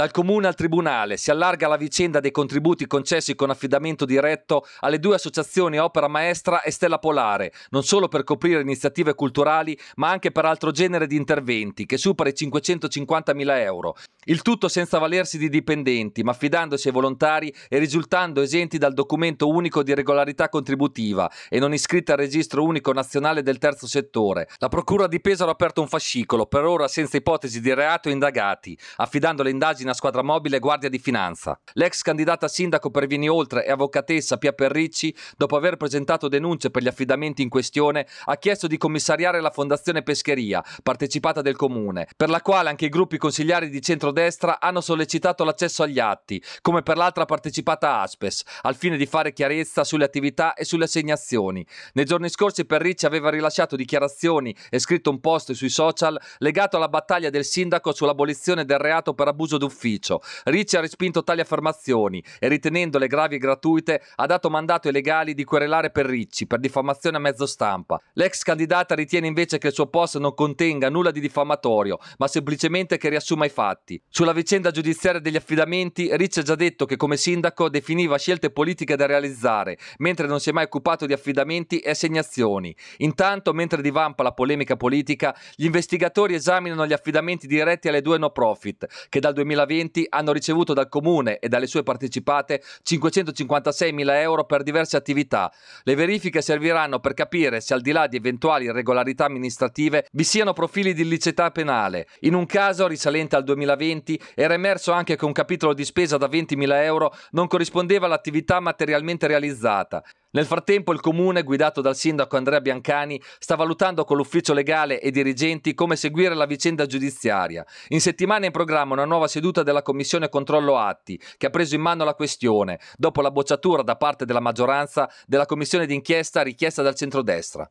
Dal comune al tribunale si allarga la vicenda dei contributi concessi con affidamento diretto alle due associazioni Opera Maestra e Stella Polare, non solo per coprire iniziative culturali, ma anche per altro genere di interventi che supera i 550.000 euro. Il tutto senza valersi di dipendenti, ma fidandosi ai volontari e risultando esenti dal documento unico di regolarità contributiva e non iscritti al registro unico nazionale del terzo settore. La Procura di Pesaro ha aperto un fascicolo, per ora senza ipotesi di reato e indagati, affidando le indagini una squadra mobile guardia di finanza. L'ex candidata sindaco per Vieni Oltre e avvocatessa Pia Perricci, dopo aver presentato denunce per gli affidamenti in questione, ha chiesto di commissariare la Fondazione Pescheria, partecipata del comune, per la quale anche i gruppi consigliari di centrodestra hanno sollecitato l'accesso agli atti, come per l'altra partecipata Aspes, al fine di fare chiarezza sulle attività e sulle assegnazioni. Nei giorni scorsi Perricci aveva rilasciato dichiarazioni e scritto un post sui social legato alla battaglia del sindaco sull'abolizione del reato per abuso d'ufficio ufficio. Ricci ha respinto tali affermazioni e ritenendole gravi e gratuite ha dato mandato ai legali di querelare per Ricci per diffamazione a mezzo stampa. L'ex candidata ritiene invece che il suo post non contenga nulla di diffamatorio, ma semplicemente che riassuma i fatti. Sulla vicenda giudiziaria degli affidamenti, Ricci ha già detto che come sindaco definiva scelte politiche da realizzare, mentre non si è mai occupato di affidamenti e assegnazioni. Intanto, mentre divampa la polemica politica, gli investigatori esaminano gli affidamenti diretti alle due no profit, che dal 2000 2020 hanno ricevuto dal comune e dalle sue partecipate 556 mila euro per diverse attività. Le verifiche serviranno per capire se al di là di eventuali irregolarità amministrative vi siano profili di illicità penale. In un caso risalente al 2020 era emerso anche che un capitolo di spesa da 20 mila euro non corrispondeva all'attività materialmente realizzata. Nel frattempo il comune, guidato dal sindaco Andrea Biancani, sta valutando con l'ufficio legale e dirigenti come seguire la vicenda giudiziaria. In settimana è in programma una nuova seduta della commissione controllo atti, che ha preso in mano la questione, dopo la bocciatura da parte della maggioranza della commissione d'inchiesta richiesta dal centrodestra.